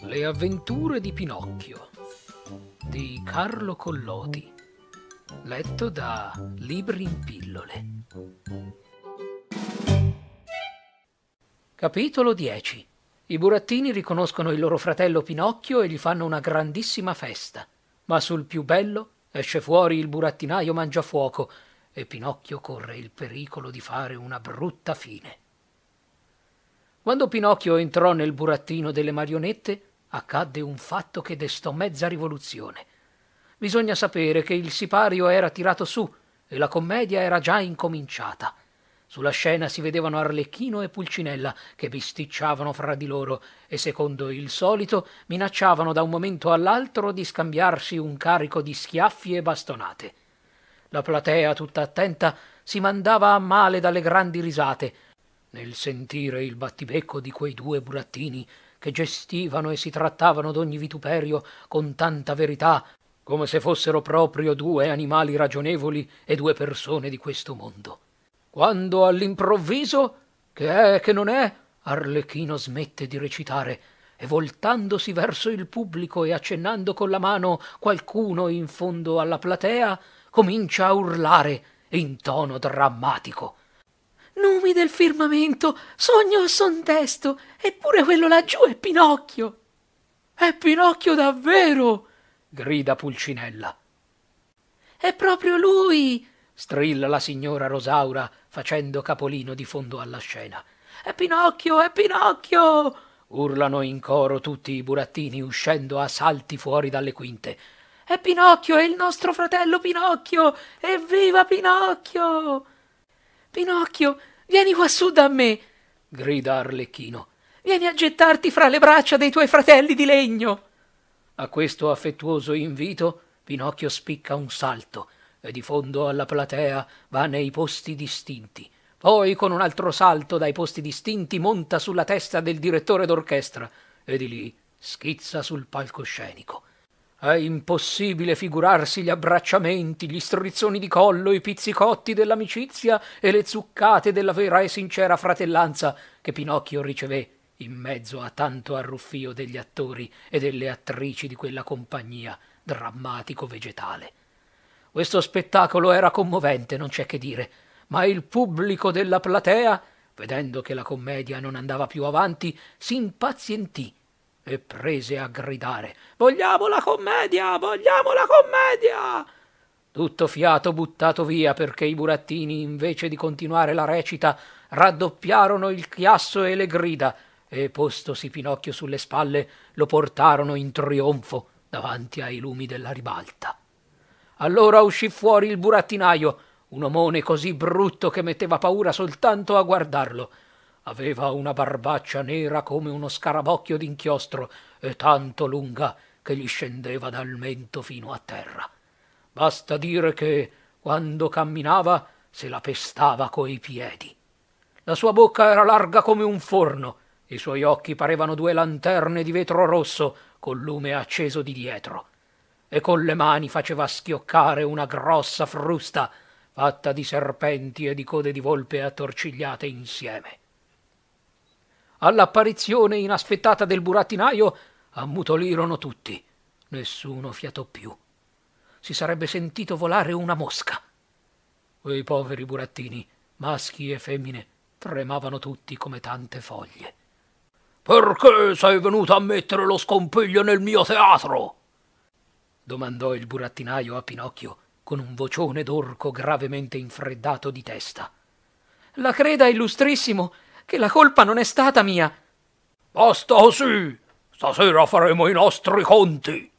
Le avventure di Pinocchio di Carlo Collodi letto da Libri in pillole Capitolo 10 I burattini riconoscono il loro fratello Pinocchio e gli fanno una grandissima festa ma sul più bello esce fuori il burattinaio mangiafuoco e Pinocchio corre il pericolo di fare una brutta fine. Quando Pinocchio entrò nel burattino delle marionette, accadde un fatto che destò mezza rivoluzione. Bisogna sapere che il sipario era tirato su e la commedia era già incominciata. Sulla scena si vedevano Arlecchino e Pulcinella che bisticciavano fra di loro e, secondo il solito, minacciavano da un momento all'altro di scambiarsi un carico di schiaffi e bastonate. La platea, tutta attenta, si mandava a male dalle grandi risate nel sentire il battibecco di quei due burattini che gestivano e si trattavano d'ogni vituperio con tanta verità come se fossero proprio due animali ragionevoli e due persone di questo mondo quando all'improvviso, che è che non è, Arlecchino smette di recitare e voltandosi verso il pubblico e accennando con la mano qualcuno in fondo alla platea, comincia a urlare in tono drammatico. Numi del firmamento, sogno e son testo, eppure quello laggiù è Pinocchio. È Pinocchio davvero! grida Pulcinella. È proprio lui! strilla la signora Rosaura, facendo capolino di fondo alla scena. È Pinocchio, è Pinocchio! urlano in coro tutti i burattini uscendo a salti fuori dalle quinte. È Pinocchio, è il nostro fratello Pinocchio! Evviva Pinocchio! Pinocchio, vieni quassù da me! grida Arlecchino. Vieni a gettarti fra le braccia dei tuoi fratelli di legno! A questo affettuoso invito, Pinocchio spicca un salto e di fondo alla platea va nei posti distinti. Poi con un altro salto dai posti distinti monta sulla testa del direttore d'orchestra e di lì schizza sul palcoscenico. È impossibile figurarsi gli abbracciamenti, gli strizzoni di collo, i pizzicotti dell'amicizia e le zuccate della vera e sincera fratellanza che Pinocchio ricevé in mezzo a tanto arruffio degli attori e delle attrici di quella compagnia drammatico vegetale. Questo spettacolo era commovente, non c'è che dire, ma il pubblico della platea, vedendo che la commedia non andava più avanti, si impazientì e prese a gridare Vogliamo la commedia! Vogliamo la commedia! Tutto fiato buttato via perché i burattini, invece di continuare la recita, raddoppiarono il chiasso e le grida e, postosi Pinocchio sulle spalle, lo portarono in trionfo davanti ai lumi della ribalta. Allora uscì fuori il burattinaio, un omone così brutto che metteva paura soltanto a guardarlo. Aveva una barbaccia nera come uno scarabocchio d'inchiostro e tanto lunga che gli scendeva dal mento fino a terra. Basta dire che, quando camminava, se la pestava coi piedi. La sua bocca era larga come un forno, i suoi occhi parevano due lanterne di vetro rosso, col lume acceso di dietro e con le mani faceva schioccare una grossa frusta fatta di serpenti e di code di volpe attorcigliate insieme. All'apparizione inaspettata del burattinaio ammutolirono tutti. Nessuno fiatò più. Si sarebbe sentito volare una mosca. Quei poveri burattini, maschi e femmine, tremavano tutti come tante foglie. Perché sei venuto a mettere lo scompiglio nel mio teatro? domandò il burattinaio a Pinocchio con un vocione d'orco gravemente infreddato di testa. La creda, illustrissimo, che la colpa non è stata mia. Basta così. Stasera faremo i nostri conti.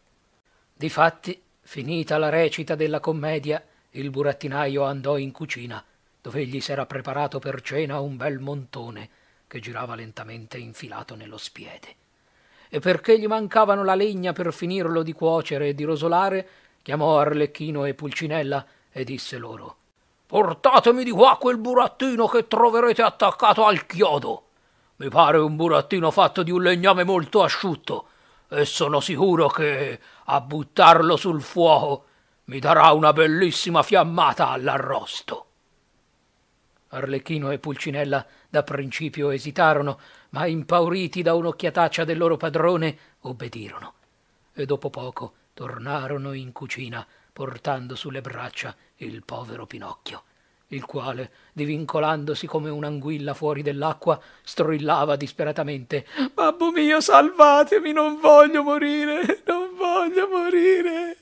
Difatti, finita la recita della commedia, il burattinaio andò in cucina, dove egli s'era preparato per cena un bel montone che girava lentamente infilato nello spiede e perché gli mancavano la legna per finirlo di cuocere e di rosolare, chiamò Arlecchino e Pulcinella e disse loro Portatemi di qua quel burattino che troverete attaccato al chiodo. Mi pare un burattino fatto di un legname molto asciutto, e sono sicuro che a buttarlo sul fuoco mi darà una bellissima fiammata all'arrosto. Arlecchino e Pulcinella da principio esitarono, ma impauriti da un'occhiataccia del loro padrone, obbedirono. E dopo poco tornarono in cucina, portando sulle braccia il povero Pinocchio, il quale, divincolandosi come un'anguilla fuori dell'acqua, strillava disperatamente Babbo mio, salvatemi, non voglio morire, non voglio morire.